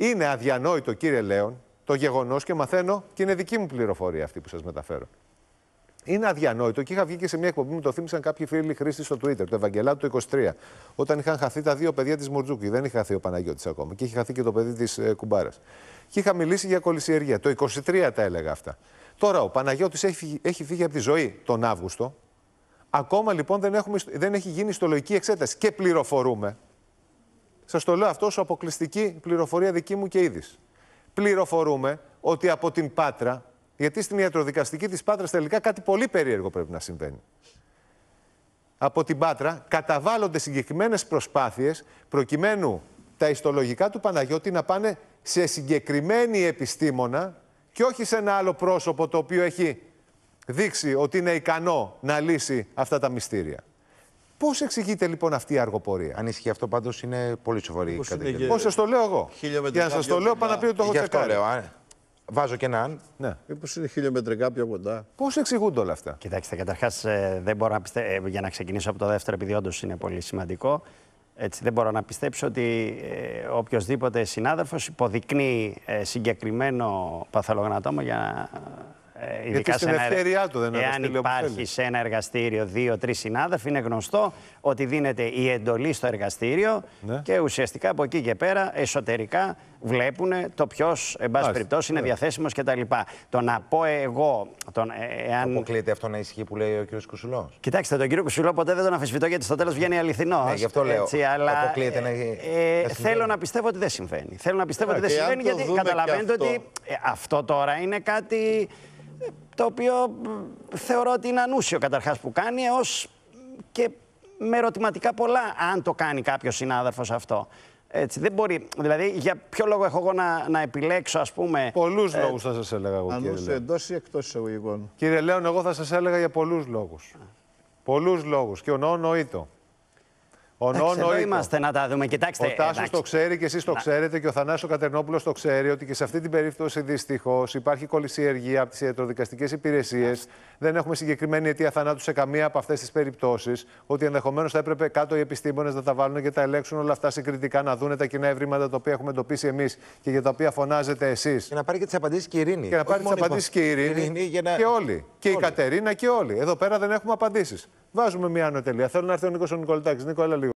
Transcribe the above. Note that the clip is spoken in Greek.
Είναι αδιανόητο, κύριε Λέων, το γεγονός και μαθαίνω και είναι δική μου πληροφορία αυτή που σας μεταφέρω. Είναι αδιανόητο και είχα βγει και σε μια εκπομπή, μου το θύμισαν κάποιοι φίλοι χρήστες στο Twitter, το Ευαγγελάτου του 23, όταν είχαν χαθεί τα δύο παιδιά της Μουρτζούκη. Δεν είχε χαθεί ο Παναγιώτης ακόμα και είχε χαθεί και το παιδί της ε, Κουμπάρας. Και είχα μιλήσει για κολυσιεργία. Το 23 τα έλεγα αυτά. Τώρα ο Παναγιώτης έχει, έχει φύγει από τη ζωή τον Αύγουστο. Ακόμα λοιπόν δεν, έχουμε, δεν έχει γίνει ιστολογική εξέταση και πληροφορούμε Σας το λέω αυτό ως αποκλειστική πληροφορία δική μου και είδης. Πληροφορούμε ότι από την Πάτρα, γιατί στην ιατροδικαστική της Πάτρας τελικά κάτι πολύ περίεργο πρέπει να συμβαίνει. Από την Πάτρα καταβάλλονται συγκεκριμένες προσπάθειες προκειμένου τα ιστολογικά του Παναγιώτη να πάνε σε συγκεκριμένη επιστήμονα και όχι σε ένα άλλο πρόσωπο το οποίο έχει δείξει ότι είναι ικανό να λύσει αυτά τα μυστήρια. Πώς εξηγείται λοιπόν αυτή η αργοπορία. Αν ισχύει αυτό πάντως είναι πολύ σοβαρή κατηγορία. Πώς σας το λέω εγώ. Για να σας το λέω, πάνω να το έχω τσεκάρει. Βάζω και ένα αν. Ναι. Μήπως είναι χιλιομετρικά πιο κοντά. Πώς εξηγούνται όλα αυτά. Κοιτάξτε, καταρχάς ε, δεν μπορώ να πιστε... Ε, για να ξεκινήσω από το δεύτερο, επειδή όντως είναι πολύ σημαντικό. Έτσι, δεν μπορώ να πιστέψω ότι ε, οποιοδήποτε συνάδελφος υποδεικνύει ε, συγκεκριμένο παθολογνατόμο για να ειδικά στην του δεν Εάν υπάρχει σε ένα εργαστήριο δύο-τρει συνάδελφοι, είναι γνωστό ότι δίνεται η εντολή στο εργαστήριο ναι. και ουσιαστικά από εκεί και πέρα εσωτερικά βλέπουν το ποιος, εν πάση περιπτώσει, είναι ναι. διαθέσιμος κτλ. Το να πω εγώ. Τον, ε, ε, εάν... Αποκλείεται αυτό να ισχύει που λέει ο κ. Κουσουλός. Κοιτάξτε, τον κ. Κουσουλό ποτέ δεν τον αφισβητώ γιατί στο τέλος βγαίνει αληθινός. Ναι, γι' αυτό λέω. αλλά, ε, ε, θέλω να πιστεύω ότι δεν συμβαίνει. Θέλω να πιστεύω ότι δεν συμβαίνει γιατί καταλαβαίνετε ότι αυτό τώρα είναι κάτι το οποίο θεωρώ ότι είναι ανούσιο καταρχάς που κάνει, ως και με ερωτηματικά πολλά, αν το κάνει κάποιος συνάδελφος αυτό. Έτσι, δεν μπορεί. Δηλαδή, για ποιο λόγο έχω εγώ να, επιλέξω, ας πούμε. Πολλούς ε, λόγους θα σας έλεγα εγώ. Ανούσιο εντός ή εκτός εισαγωγικών. Κύριε Λέων, εγώ θα σας έλεγα για πολλούς λόγους. Πολλούς λόγους και ο νοήτο. Ο Νόνο είμαστε να τα δούμε. Κοιτάξτε, ο Τάσος το ξέρει και εσείς το ξέρετε και ο Θανάσος Κατερνόπουλος το ξέρει ότι και σε αυτή την περίπτωση δυστυχώς υπάρχει κολυσιεργία από τις ιατροδικαστικές υπηρεσίες. Δεν έχουμε συγκεκριμένη αιτία θανάτου σε καμία από αυτές τις περιπτώσεις. Ότι ενδεχομένως θα έπρεπε κάτω οι επιστήμονες να τα βάλουν και τα ελέγξουν όλα αυτά συγκριτικά, να δούνε τα κοινά ευρήματα τα οποία έχουμε εντοπίσει εμείς και για τα οποία φωνάζετε εσείς. Και να πάρει και τις απαντήσεις και η Και να πάρει τι απαντήσει και η και όλοι και η Κατερίνα και όλοι. Εδώ πέρα δεν έχουμε απαντήσεις. Βάζουμε μια ανωτελεία. Θέλω να έρθει ο Νίκος Νικολιτάκη. Νίκο, έλα λίγο.